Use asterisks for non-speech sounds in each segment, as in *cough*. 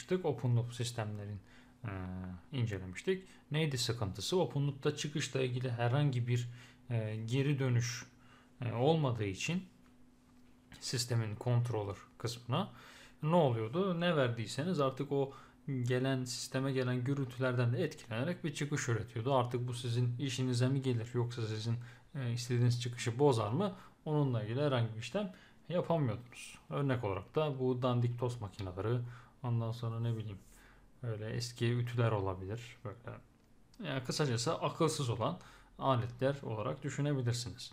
yapmıştık. Open loop sistemlerin e, incelemiştik. Neydi sıkıntısı? Open loop'ta çıkışla ilgili herhangi bir e, geri dönüş e, olmadığı için sistemin controller kısmına ne oluyordu? Ne verdiyseniz artık o gelen sisteme gelen gürültülerden de etkilenerek bir çıkış üretiyordu. Artık bu sizin işinize mi gelir yoksa sizin e, istediğiniz çıkışı bozar mı? Onunla ilgili herhangi bir işlem yapamıyordunuz. Örnek olarak da bu dandik toz makineleri Ondan sonra ne bileyim öyle eski ütüler olabilir. Böyle yani kısacası akılsız olan aletler olarak düşünebilirsiniz.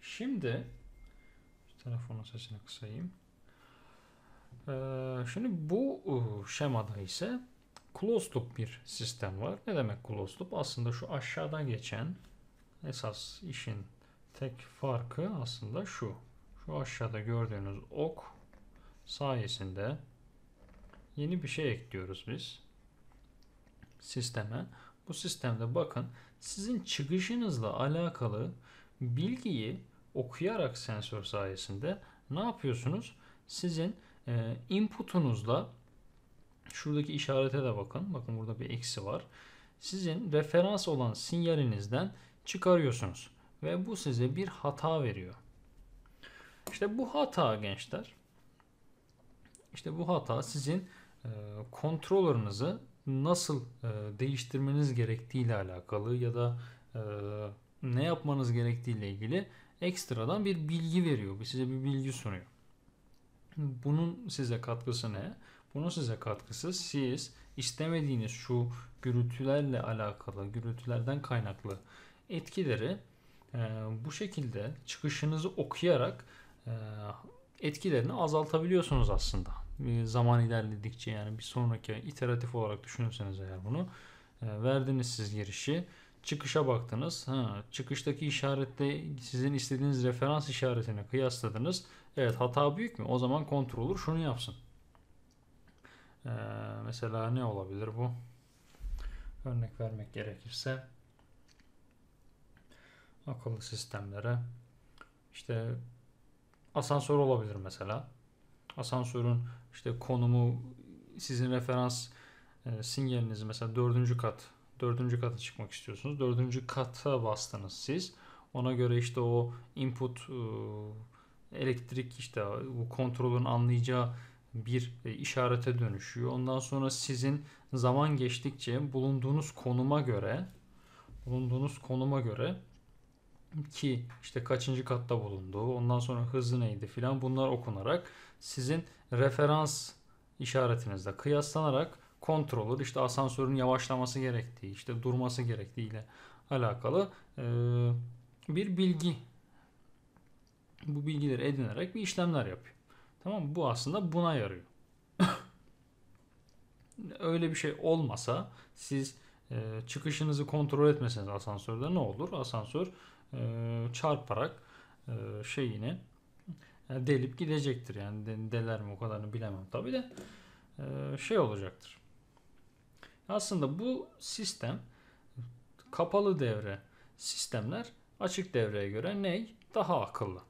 Şimdi telefonun sesini kısayım. Ee, şimdi bu şemada ise closed loop bir sistem var. Ne demek closed loop? Aslında şu aşağıdan geçen esas işin tek farkı aslında şu. Şu aşağıda gördüğünüz ok sayesinde yeni bir şey ekliyoruz biz sisteme. Bu sistemde bakın sizin çıkışınızla alakalı bilgiyi okuyarak sensör sayesinde ne yapıyorsunuz? Sizin e, inputunuzla şuradaki işarete de bakın. Bakın burada bir eksi var. Sizin referans olan sinyalinizden çıkarıyorsunuz ve bu size bir hata veriyor. İşte bu hata gençler. İşte bu hata sizin controller'ınızı ee, nasıl e, değiştirmeniz gerektiği ile alakalı ya da e, ne yapmanız gerektiği ile ilgili ekstradan bir bilgi veriyor. Size bir bilgi sunuyor. Bunun size katkısı ne? Bunun size katkısı siz istemediğiniz şu gürültülerle alakalı, gürültülerden kaynaklı etkileri e, bu şekilde çıkışınızı okuyarak e, etkilerini azaltabiliyorsunuz aslında. Ee, zaman ilerledikçe yani bir sonraki iteratif olarak düşünürseniz eğer bunu e, verdiniz siz girişi çıkışa baktınız. Ha, çıkıştaki işaretle sizin istediğiniz referans işaretine kıyasladınız. Evet hata büyük mü? O zaman controller şunu yapsın. Ee, mesela ne olabilir bu? Örnek vermek gerekirse akıllı sistemlere işte asansör olabilir mesela. Asansörün işte konumu sizin referans e, sinyaliniz mesela dördüncü kat dördüncü kata çıkmak istiyorsunuz. Dördüncü kata bastınız siz. Ona göre işte o input e, elektrik işte bu kontrolün anlayacağı bir e, işarete dönüşüyor. Ondan sonra sizin zaman geçtikçe bulunduğunuz konuma göre bulunduğunuz konuma göre ki işte kaçıncı katta bulunduğu, ondan sonra hızı neydi filan bunlar okunarak sizin referans işaretinizle kıyaslanarak kontrolür işte asansörün yavaşlaması gerektiği, işte durması gerektiği ile alakalı e, bir bilgi bu bilgileri edinerek bir işlemler yapıyor. Tamam mı? Bu aslında buna yarıyor. *laughs* Öyle bir şey olmasa siz e, çıkışınızı kontrol etmeseniz asansörde ne olur? Asansör e, çarparak e, şeyini e, delip gidecektir. Yani deler mi o kadarını bilemem tabi de şey olacaktır. Aslında bu sistem kapalı devre sistemler açık devreye göre ney? Daha akıllı.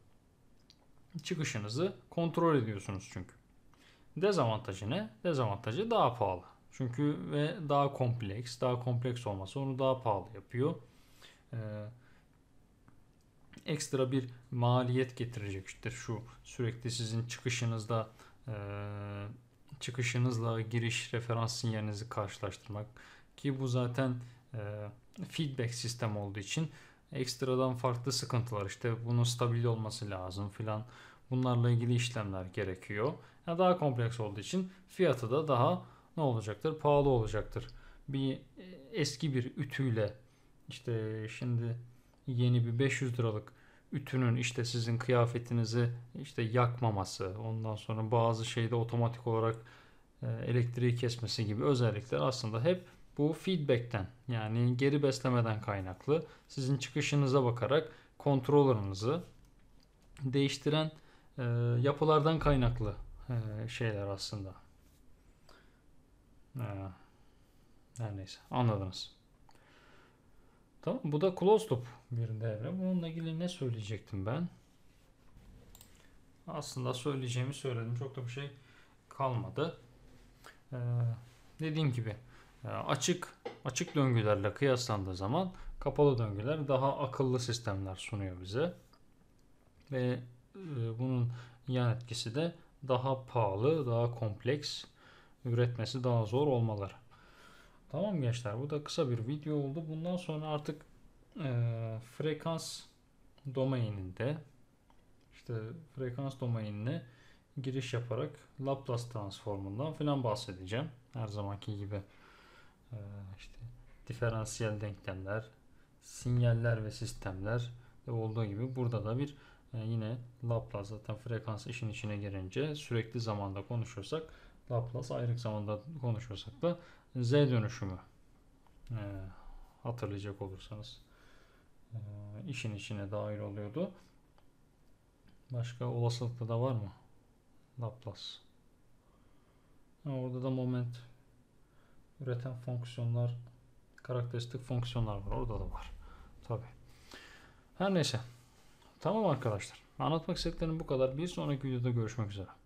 Çıkışınızı kontrol ediyorsunuz çünkü. Dezavantajı ne? Dezavantajı daha pahalı. Çünkü ve daha kompleks. Daha kompleks olması onu daha pahalı yapıyor. Ee, ekstra bir maliyet getirecektir şu sürekli sizin çıkışınızda e, çıkışınızla giriş referans sinyalinizi karşılaştırmak ki bu zaten e, feedback sistem olduğu için ekstradan farklı sıkıntılar işte bunun stabil olması lazım filan bunlarla ilgili işlemler gerekiyor. Yani daha kompleks olduğu için fiyatı da daha ne olacaktır? Pahalı olacaktır. Bir e, eski bir ütüyle işte şimdi yeni bir 500 liralık ütünün işte sizin kıyafetinizi işte yakmaması, ondan sonra bazı şeyde otomatik olarak e, elektriği kesmesi gibi özellikler aslında hep bu feedback'ten yani geri beslemeden kaynaklı. Sizin çıkışınıza bakarak kontrollerinizi değiştiren e, yapılardan kaynaklı e, şeyler aslında. E, her neyse anladınız. Tamam bu da closed loop bir devre. Bununla ilgili ne söyleyecektim ben? Aslında söyleyeceğimi söyledim. Çok da bir şey kalmadı. Ee, dediğim gibi e, açık açık döngülerle kıyaslandığı zaman kapalı döngüler daha akıllı sistemler sunuyor bize. Ve e, bunun yan etkisi de daha pahalı, daha kompleks, üretmesi daha zor olmaları. Tamam gençler bu da kısa bir video oldu. Bundan sonra artık e, frekans domaininde işte frekans domainine giriş yaparak Laplace transformundan falan bahsedeceğim. Her zamanki gibi e, işte diferansiyel denklemler, sinyaller ve sistemler de olduğu gibi burada da bir e, yine Laplace zaten frekans işin içine girince sürekli zamanda konuşursak, Laplace ayrık zamanda konuşursak da Z dönüşümü e, hatırlayacak olursanız e, işin içine dahil oluyordu. Başka olasılıkta da var mı? Laplace. Ha, orada da moment üreten fonksiyonlar karakteristik fonksiyonlar var. Orada da var. Tabi. Her neyse. Tamam arkadaşlar. Anlatmak istediklerim bu kadar. Bir sonraki videoda görüşmek üzere.